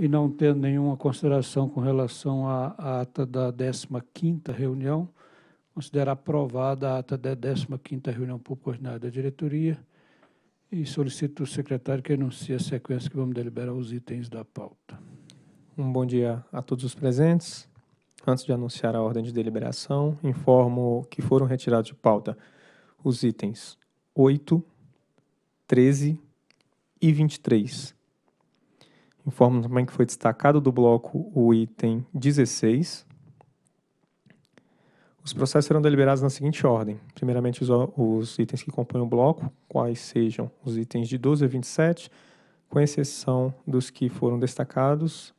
e não tendo nenhuma consideração com relação à ata da 15ª reunião, considerar aprovada a ata da 15ª reunião proporcionada da diretoria e solicito o secretário que anuncie a sequência que vamos deliberar os itens da pauta. Um bom dia a todos os presentes. Antes de anunciar a ordem de deliberação, informo que foram retirados de pauta os itens 8, 13 e 23 Informo também que foi destacado do bloco o item 16. Os processos serão deliberados na seguinte ordem. Primeiramente, os, os itens que compõem o bloco, quais sejam os itens de 12 a 27, com exceção dos que foram destacados,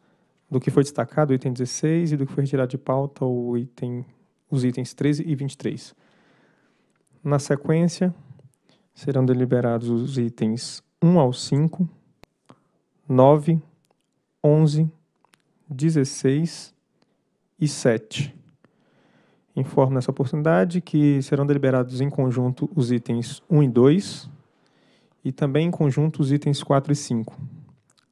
do que foi destacado, o item 16, e do que foi retirado de pauta, o item, os itens 13 e 23. Na sequência, serão deliberados os itens 1 ao 5, 9, 11, 16 e 7. Informo nessa oportunidade que serão deliberados em conjunto os itens 1 e 2 e também em conjunto os itens 4 e 5.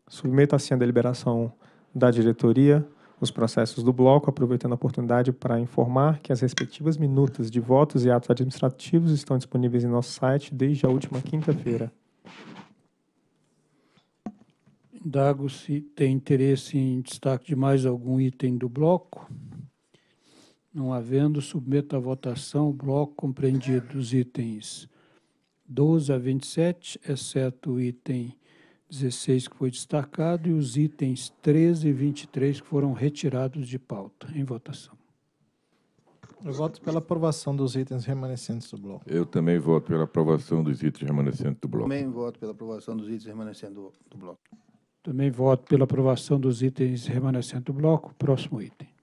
Submeto assim a deliberação da diretoria os processos do bloco, aproveitando a oportunidade para informar que as respectivas minutas de votos e atos administrativos estão disponíveis em nosso site desde a última quinta-feira. Dago se tem interesse em destaque de mais algum item do bloco. Não havendo, submeto à votação o bloco compreendido dos itens 12 a 27, exceto o item 16 que foi destacado, e os itens 13 e 23 que foram retirados de pauta. Em votação. Eu voto pela aprovação dos itens remanescentes do bloco. Eu também voto pela aprovação dos itens remanescentes do bloco. Também voto pela aprovação dos itens remanescentes do, do bloco. Também voto pela aprovação dos itens remanescentes do bloco. Próximo item.